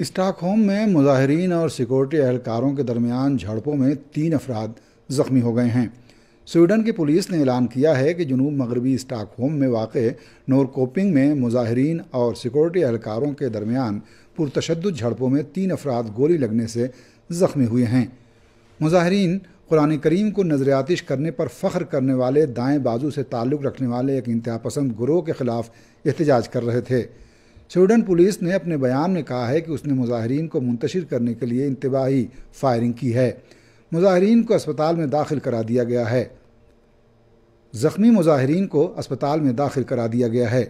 Stockholm में मुजाहरीन और security एहलकारों के दरमियान झड़पों में तीन अफराद ज़ख्मी हो गए हैं स्वीडन की पुलिस ने ऐलान किया है कि जनूब मगरबी स्टॉकहोम में वाक़ नोरकोपिंग में मुजाहरीन और सिक्योरिटी एहलकारों के दरमियान पुरतशद झड़पों में तीन अफराद गोली लगने से ज़ख्मी हुए हैं मुजाहरीन कुरान करीम को नजरियातिश करने पर फ़ख्र करने वाले दाएँ बाजू से ताल्लुक़ रखने वाले एक इंतहा पसंद ग्रोह के ख़िलाफ़ एहतजाज कर रहे थे स्वीडन पुलिस ने अपने बयान में कहा है कि उसने मुजाहरीन को मुंतशिर करने के लिए इंतबाही फायरिंग की है मुजाहरीन को अस्पताल में दाखिल करा दिया गया है ज़ख्मी मुजाहरीन को अस्पताल में दाखिल करा दिया गया है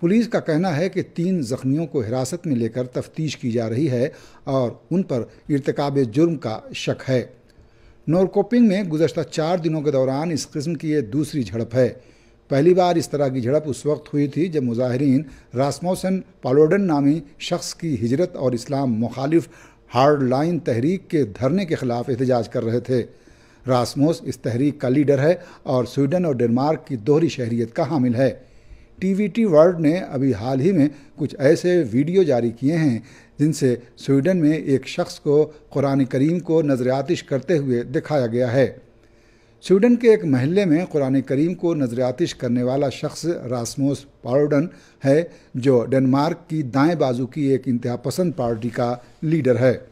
पुलिस का कहना है कि तीन ज़ख्मियों को हिरासत में लेकर तफ्तीश की जा रही है और उन पर इरतकब जुर्म का शक है नोरकोपिंग में गुजशत चार दिनों के दौरान इस किस्म की यह दूसरी झड़प है पहली बार इस तरह की झड़प उस वक्त हुई थी जब मुजाहरीन रासमोसन पालोडन नामी शख्स की हिजरत और इस्लाम मुखालिफ हार्डलाइन तहरीक के धरने के खिलाफ एहतजाज कर रहे थे रासमोस इस तहरीक का लीडर है और स्वीडन और डेनमार्क की दोहरी शहरीत का हामिल है टीवीटी वर्ल्ड ने अभी हाल ही में कुछ ऐसे वीडियो जारी किए हैं जिनसे स्वीडन में एक शख्स को कुरान करीम को नजर आतिश करते हुए दिखाया गया है स्वीडन के एक महल्ले में कुरान करीम को नजरियातिश करने वाला शख्स रासमोस पारोडन है जो डेनमार्क की दाएं बाजू की एक इंतहा पसंद पार्टी का लीडर है